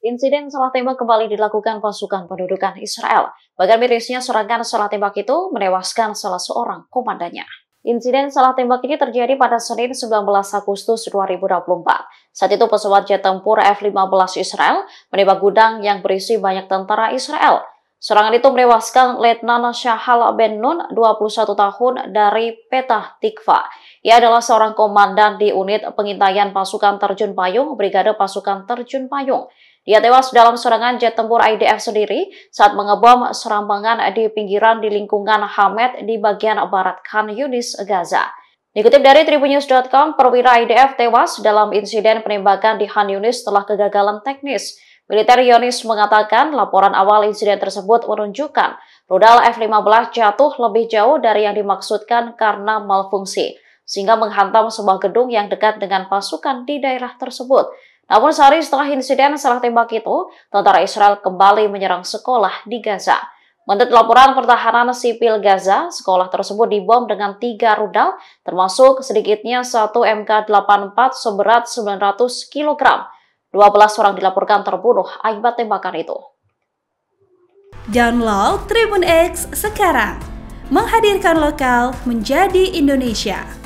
Insiden salah tembak kembali dilakukan pasukan pendudukan Israel. Bahkan mirisnya serangan salah tembak itu menewaskan salah seorang komandannya. Insiden salah tembak ini terjadi pada Senin 19 Agustus 2024. Saat itu pesawat jet tempur F-15 Israel menembak gudang yang berisi banyak tentara Israel. Serangan itu menewaskan Letnan Shahal Ben Nun, 21 tahun, dari Petah Tikva. Ia adalah seorang komandan di unit pengintaian pasukan terjun payung, Brigade Pasukan Terjun Payung. Dia tewas dalam serangan jet tempur IDF sendiri saat mengebom serampangan di pinggiran di lingkungan Hamed di bagian barat Khan Yunis, Gaza. Dikutip dari tribunnews.com, perwira IDF tewas dalam insiden penembakan di Khan Yunis setelah kegagalan teknis. Militer Yunis mengatakan laporan awal insiden tersebut menunjukkan rudal F-15 jatuh lebih jauh dari yang dimaksudkan karena malfungsi, sehingga menghantam sebuah gedung yang dekat dengan pasukan di daerah tersebut. Namun sehari setelah insiden salah tembak itu, tentara Israel kembali menyerang sekolah di Gaza. Menurut laporan pertahanan sipil Gaza, sekolah tersebut dibom dengan tiga rudal, termasuk sedikitnya satu MK-84 seberat 900 kg. 12 orang dilaporkan terbunuh akibat tembakan itu. Download Tribun X sekarang, menghadirkan lokal menjadi Indonesia.